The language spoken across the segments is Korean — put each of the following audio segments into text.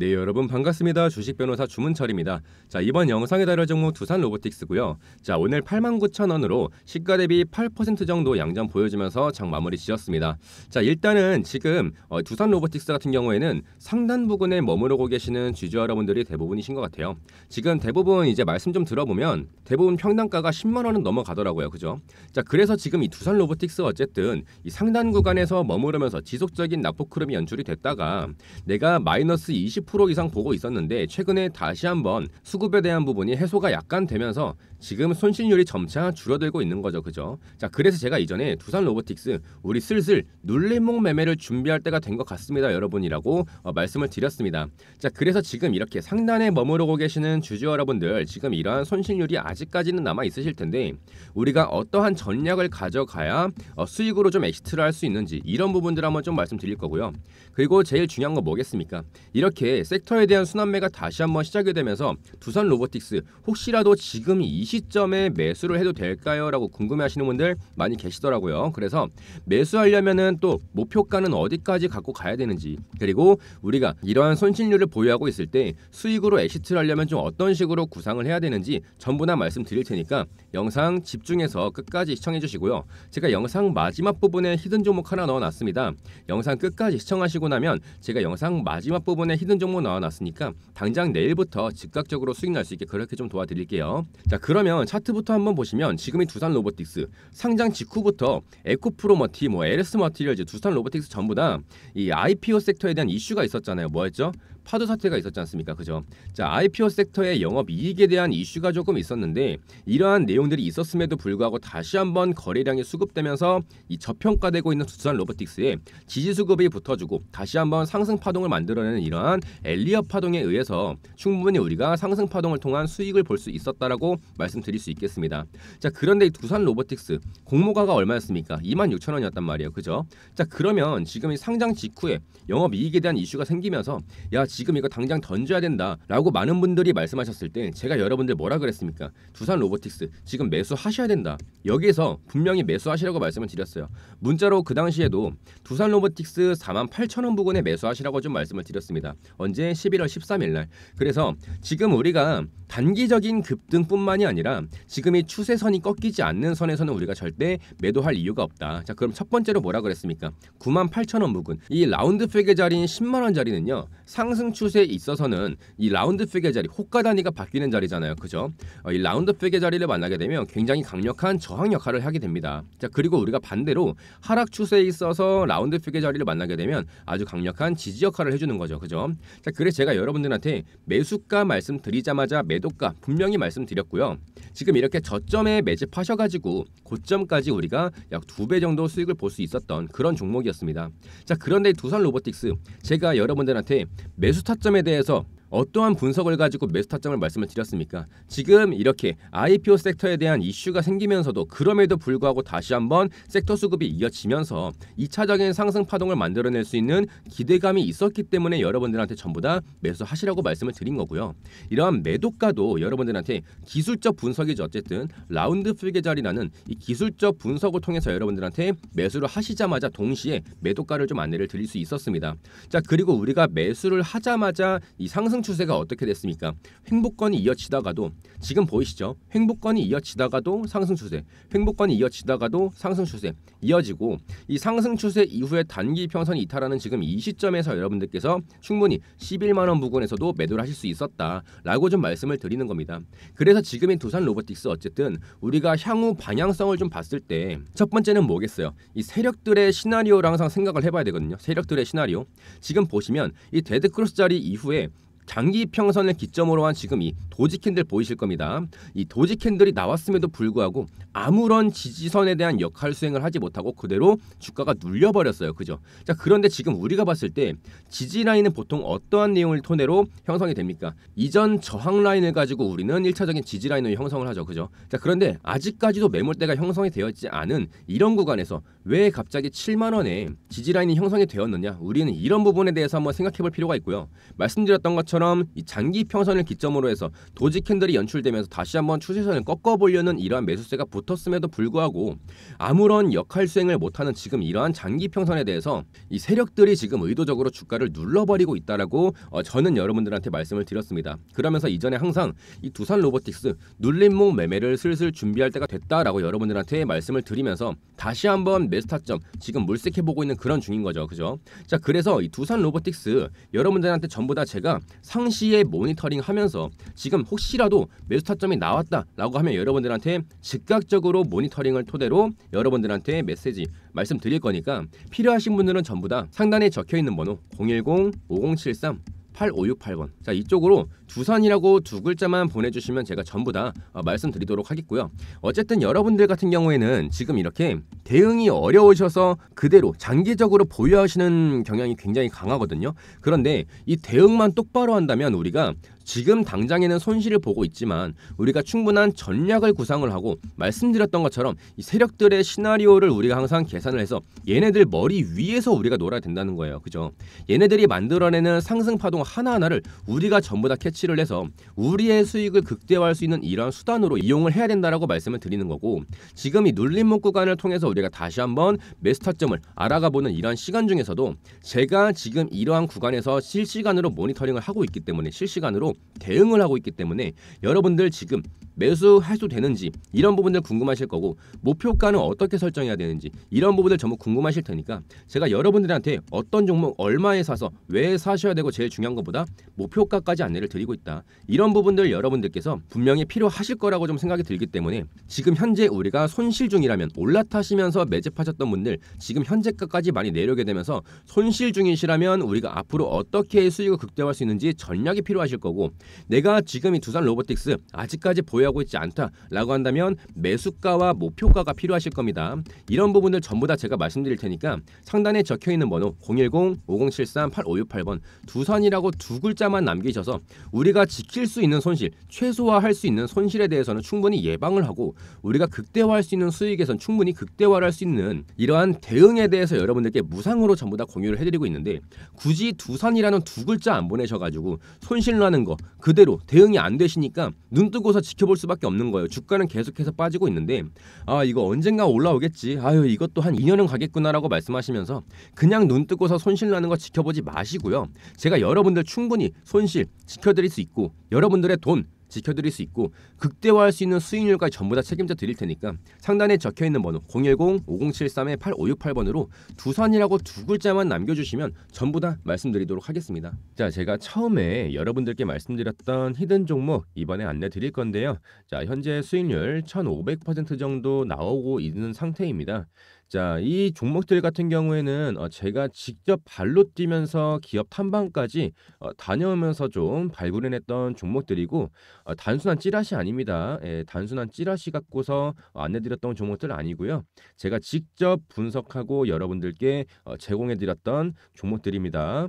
네 여러분 반갑습니다. 주식 변호사 주문철입니다. 자 이번 영상에 다룰 종목 두산 로보틱스고요. 자 오늘 89,000원으로 시가 대비 8% 정도 양전 보여주면서 장 마무리 지었습니다. 자 일단은 지금 어, 두산 로보틱스 같은 경우에는 상단 부근에 머무르고 계시는 주주 여러분들이 대부분이신 것 같아요. 지금 대부분 이제 말씀 좀 들어보면 대부분 평당가가 10만 원은 넘어가더라고요. 그죠? 자 그래서 지금 이 두산 로보틱스 어쨌든 이 상단 구간에서 머무르면서 지속적인 낙폭 흐름이 연출이 됐다가 내가 마이너스 20 10% 이상 보고 있었는데 최근에 다시 한번 수급에 대한 부분이 해소가 약간 되면서 지금 손실률이 점차 줄어들고 있는 거죠. 그죠? 자, 그래서 제가 이전에 두산 로보틱스 우리 슬슬 눌림목 매매를 준비할 때가 된 것 같습니다. 여러분이라고 어, 말씀을 드렸습니다. 자, 그래서 지금 이렇게 상단에 머무르고 계시는 주주 여러분들 지금 이러한 손실률이 아직까지는 남아 있으실 텐데 우리가 어떠한 전략을 가져가야 어, 수익으로 좀 엑시트를 할 수 있는지 이런 부분들 한번 좀 말씀드릴 거고요. 그리고 제일 중요한 거 뭐겠습니까? 이렇게 섹터에 대한 순환매가 다시 한번 시작이 되면서 두산 로보틱스 혹시라도 지금 이 시점에 매수를 해도 될까요? 라고 궁금해하시는 분들 많이 계시더라고요. 그래서 매수하려면은 또 목표가는 어디까지 갖고 가야 되는지 그리고 우리가 이러한 손실률을 보유하고 있을 때 수익으로 엑시트를 하려면 좀 어떤 식으로 구상을 해야 되는지 전부 다 말씀드릴 테니까 영상 집중해서 끝까지 시청해 주시고요. 제가 영상 마지막 부분에 히든 종목 하나 넣어놨습니다. 영상 끝까지 시청하시고 나면 제가 영상 마지막 부분에 히든 정보 나와놨으니까 당장 내일부터 즉각적으로 수익 날 수 있게 그렇게 좀 도와드릴게요. 자 그러면 차트부터 한번 보시면 지금이 두산 로보틱스 상장 직후부터 에코프로머티, 뭐 LS 머티리얼즈, 두산 로보틱스 전부 다 이 IPO 섹터에 대한 이슈가 있었잖아요. 뭐였죠? 파도 사태가 있었지 않습니까? 그죠? 자, IPO 섹터의 영업 이익에 대한 이슈가 조금 있었는데 이러한 내용들이 있었음에도 불구하고 다시 한번 거래량이 수급되면서 이 저평가되고 있는 두산 로보틱스에 지지 수급이 붙어주고 다시 한번 상승 파동을 만들어내는 이러한 엘리어 파동에 의해서 충분히 우리가 상승 파동을 통한 수익을 볼 수 있었다라고 말씀드릴 수 있겠습니다. 자, 그런데 이 두산 로보틱스 공모가가 얼마였습니까? 26,000원이었단 말이에요. 그죠? 자, 그러면 지금 이 상장 직후에 영업 이익에 대한 이슈가 생기면서 야 지금 이거 당장 던져야 된다라고 많은 분들이 말씀하셨을 때 제가 여러분들 뭐라 그랬습니까? 두산 로보틱스 지금 매수하셔야 된다. 여기에서 분명히 매수하시라고 말씀을 드렸어요. 문자로 그 당시에도 두산 로보틱스 48,000원 부근에 매수하시라고 좀 말씀을 드렸습니다. 언제 11월 13일 날. 그래서 지금 우리가 단기적인 급등뿐만이 아니라 지금 이 추세선이 꺾이지 않는 선에서는 우리가 절대 매도할 이유가 없다. 자, 그럼 첫 번째로 뭐라 그랬습니까? 98,000원 부근. 이 라운드 팩의 자리인 10만 원 자리는요. 상승 상승 추세에 있어서는 이 라운드 피겨 자리 호가 단위가 바뀌는 자리잖아요. 그죠? 어, 이 라운드 피겨 자리를 만나게 되면 굉장히 강력한 저항 역할을 하게 됩니다. 자, 그리고 우리가 반대로 하락 추세에 있어서 라운드 피겨 자리를 만나게 되면 아주 강력한 지지 역할을 해 주는 거죠. 그죠? 자, 그래서 제가 여러분들한테 매수가 말씀드리자마자 매도가 분명히 말씀드렸고요. 지금 이렇게 저점에 매집하셔 가지고 고점까지 우리가 약 두 배 정도 수익을 볼 수 있었던 그런 종목이었습니다. 자, 그런데 두산 로보틱스 제가 여러분들한테 매 매수 타점에 대해서 어떠한 분석을 가지고 매수 타점을 말씀을 드렸습니까? 지금 이렇게 IPO 섹터에 대한 이슈가 생기면서도 그럼에도 불구하고 다시 한번 섹터 수급이 이어지면서 2차적인 상승 파동을 만들어낼 수 있는 기대감이 있었기 때문에 여러분들한테 전부 다 매수하시라고 말씀을 드린 거고요. 이러한 매도가도 여러분들한테 기술적 분석이죠. 어쨌든 라운드 풀게 자리라는 이 기술적 분석을 통해서 여러분들한테 매수를 하시자마자 동시에 매도가를 좀 안내를 드릴 수 있었습니다. 자 그리고 우리가 매수를 하자마자 이 상승 상승 추세가 어떻게 됐습니까? 횡보권이 이어지다가도 지금 보이시죠? 횡보권이 이어지다가도 상승 추세, 횡보권이 이어지다가도 상승 추세 이어지고 이 상승 추세 이후에 단기 평선 이탈하는 지금 이 시점에서 여러분들께서 충분히 11만 원 부근에서도 매도를 하실 수 있었다라고 좀 말씀을 드리는 겁니다. 그래서 지금의 두산 로보틱스 어쨌든 우리가 향후 방향성을 좀 봤을 때 첫 번째는 뭐겠어요? 이 세력들의 시나리오랑 항상 생각을 해봐야 되거든요. 세력들의 시나리오. 지금 보시면 이 데드크로스 자리 이후에 장기 평선을 기점으로 한 지금 이 도지 캔들 보이실 겁니다. 이 도지 캔들이 나왔음에도 불구하고 아무런 지지선에 대한 역할 수행을 하지 못하고 그대로 주가가 눌려버렸어요. 그죠? 자 그런데 지금 우리가 봤을 때 지지 라인은 보통 어떠한 내용을 토대로 형성이 됩니까? 이전 저항 라인을 가지고 우리는 1차적인 지지 라인을 형성을 하죠. 그죠? 자 그런데 아직까지도 매물대가 형성이 되어 있지 않은 이런 구간에서 왜 갑자기 7만 원에 지지 라인이 형성이 되었느냐? 우리는 이런 부분에 대해서 한번 생각해 볼 필요가 있고요. 말씀드렸던 것처럼 것처럼 장기 평선을 기점으로 해서 도지 캔들이 연출되면서 다시 한번 추세선을 꺾어보려는 이러한 매수세가 붙었음에도 불구하고 아무런 역할 수행을 못하는 지금 이러한 장기 평선에 대해서 이 세력들이 지금 의도적으로 주가를 눌러버리고 있다라고 어, 저는 여러분들한테 말씀을 드렸습니다. 그러면서 이전에 항상 이 두산 로보틱스 눌림목 매매를 슬슬 준비할 때가 됐다라고 여러분들한테 말씀을 드리면서 다시 한번 메스타점 지금 물색해 보고 있는 그런 중인 거죠. 그죠? 자, 그래서 이 두산 로보틱스 여러분들한테 전부 다 제가 상시에 모니터링 하면서 지금 혹시라도 매수 타점이 나왔다라고 하면 여러분들한테 즉각적으로 모니터링을 토대로 여러분들한테 메시지 말씀드릴 거니까 필요하신 분들은 전부 다 상단에 적혀 있는 번호 010-5073 8568번 자 이쪽으로 두산이라고 두 글자만 보내주시면 제가 전부 다 어, 말씀드리도록 하겠고요 어쨌든 여러분들 같은 경우에는 지금 이렇게 대응이 어려우셔서 그대로 장기적으로 보유하시는 경향이 굉장히 강하거든요. 그런데 이 대응만 똑바로 한다면 우리가 지금 당장에는 손실을 보고 있지만 우리가 충분한 전략을 구상을 하고 말씀드렸던 것처럼 이 세력들의 시나리오를 우리가 항상 계산을 해서 얘네들 머리 위에서 우리가 놀아야 된다는 거예요. 그죠? 얘네들이 만들어내는 상승 파동 하나하나를 우리가 전부 다 캐치를 해서 우리의 수익을 극대화할 수 있는 이러한 수단으로 이용을 해야 된다라고 말씀을 드리는 거고 지금 이 눌림목 구간을 통해서 우리가 우리가 다시 한번 매스터점을 알아가 보는 이러한 시간 중에서도 제가 지금 이러한 구간에서 실시간으로 모니터링을 하고 있기 때문에 실시간으로 대응을 하고 있기 때문에 여러분들 지금 매수 할수 되는지 이런 부분들 궁금하실 거고 목표가는 어떻게 설정해야 되는지 이런 부분들 전부 궁금하실 테니까 제가 여러분들한테 어떤 종목 얼마에 사서 왜 사셔야 되고 제일 중요한 것보다 목표가까지 안내를 드리고 있다. 이런 부분들 여러분들께서 분명히 필요하실 거라고 좀 생각이 들기 때문에 지금 현재 우리가 손실 중이라면 올라타시면서 매집하셨던 분들 지금 현재가까지 많이 내려오게 되면서 손실 중이시라면 우리가 앞으로 어떻게 수익을 극대화할 수 있는지 전략이 필요하실 거고 내가 지금 이 두산 로보틱스 아직까지 보여 준비하고 있지 않다라고 한다면 매수가와 목표가가 필요하실 겁니다. 이런 부분들 전부 다 제가 말씀드릴 테니까 상단에 적혀있는 번호 010-5073-8568번 두산이라고 두 글자만 남기셔서 우리가 지킬 수 있는 손실, 최소화할 수 있는 손실에 대해서는 충분히 예방을 하고 우리가 극대화할 수 있는 수익에선 충분히 극대화를 할 수 있는 이러한 대응에 대해서 여러분들께 무상으로 전부 다 공유를 해드리고 있는데 굳이 두산이라는 두 글자 안 보내셔가지고 손실 나는 거 그대로 대응이 안 되시니까 눈 뜨고서 지켜보 지켜볼 수밖에 없는 거예요. 주가는 계속해서 빠지고 있는데 아 이거 언젠가 올라오겠지. 아유 이것도 한 2년은 가겠구나라고 말씀하시면서 그냥 눈 뜨고서 손실 나는 거 지켜보지 마시고요. 제가 여러분들 충분히 손실 지켜드릴 수 있고 여러분들의 돈 지켜드릴 수 있고 극대화할 수 있는 수익률까지 전부 다 책임져 드릴 테니까 상단에 적혀 있는 번호 010-5073-8568번으로 두산이라고 두 글자만 남겨주시면 전부 다 말씀드리도록 하겠습니다. 자, 제가 처음에 여러분들께 말씀드렸던 히든 종목 이번에 안내 드릴 건데요. 자, 현재 수익률 1,500% 정도 나오고 있는 상태입니다. 자, 이 종목들 같은 경우에는 어, 제가 직접 발로 뛰면서 기업 탐방까지 어, 다녀오면서 좀 발굴해냈던 종목들이고 어, 단순한 찌라시 아닙니다. 예, 단순한 찌라시 갖고서 어, 안내드렸던 종목들 아니고요. 제가 직접 분석하고 여러분들께 어, 제공해드렸던 종목들입니다.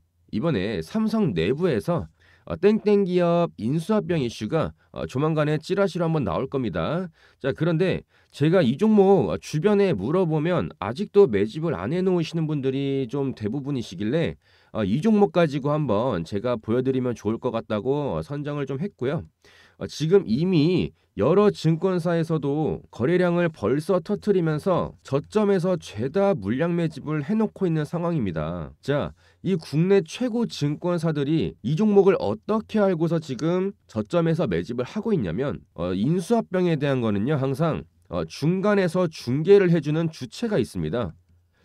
이번에 삼성 내부에서 어, 땡땡 기업 인수합병 이슈가 어, 조만간에 찌라시로 한번 나올 겁니다. 자 그런데 제가 이 종목 어, 주변에 물어보면 아직도 매집을 안 해놓으시는 분들이 좀 대부분이시길래 어, 이 종목 가지고 한번 제가 보여드리면 좋을 것 같다고 어, 선정을 좀 했고요. 어, 지금 이미 여러 증권사에서도 거래량을 벌써 터트리면서 저점에서 죄다 물량 매집을 해놓고 있는 상황입니다. 자, 이 국내 최고 증권사들이 이 종목을 어떻게 알고서 지금 저점에서 매집을 하고 있냐면 어, 인수합병에 대한 거는요 항상 어, 중간에서 중개를 해주는 주체가 있습니다.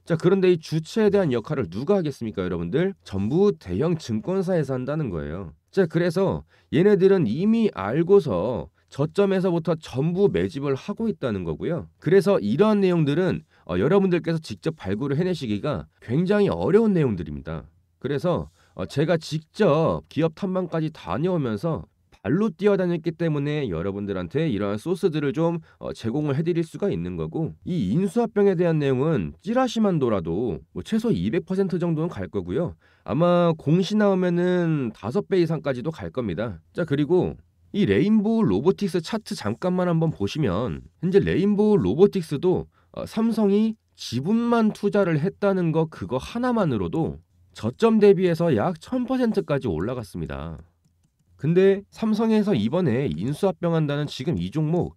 자 그런데 이 주체에 대한 역할을 누가 하겠습니까 여러분들? 전부 대형 증권사에서 한다는 거예요. 자 그래서 얘네들은 이미 알고서 저점에서부터 전부 매집을 하고 있다는 거고요. 그래서 이러한 내용들은 어, 여러분들께서 직접 발굴을 해내시기가 굉장히 어려운 내용들입니다. 그래서 어, 제가 직접 기업 탐방까지 다녀오면서 발로 뛰어다녔기 때문에 여러분들한테 이러한 소스들을 좀 어, 제공을 해드릴 수가 있는 거고 이 인수합병에 대한 내용은 찌라시만도라도 뭐 최소 200% 정도는 갈 거고요. 아마 공시 나오면은 5배 이상까지도 갈 겁니다. 자 그리고 이 레인보우 로보틱스 차트 잠깐만 한번 보시면 현재 레인보우 로보틱스도 어, 삼성이 지분만 투자를 했다는 거 그거 하나만으로도 저점 대비해서 약 1000%까지 올라갔습니다. 근데 삼성에서 이번에 인수합병한다는 지금 이 종목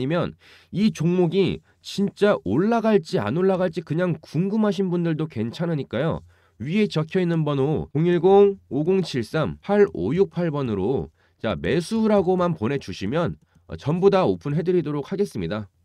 아니면 이 종목이 진짜 올라갈지 안 올라갈지 그냥 궁금하신 분들도 괜찮으니까요. 위에 적혀있는 번호 010-5073-8568번으로 자 매수라고만 보내주시면 어, 전부 다 오픈해드리도록 하겠습니다.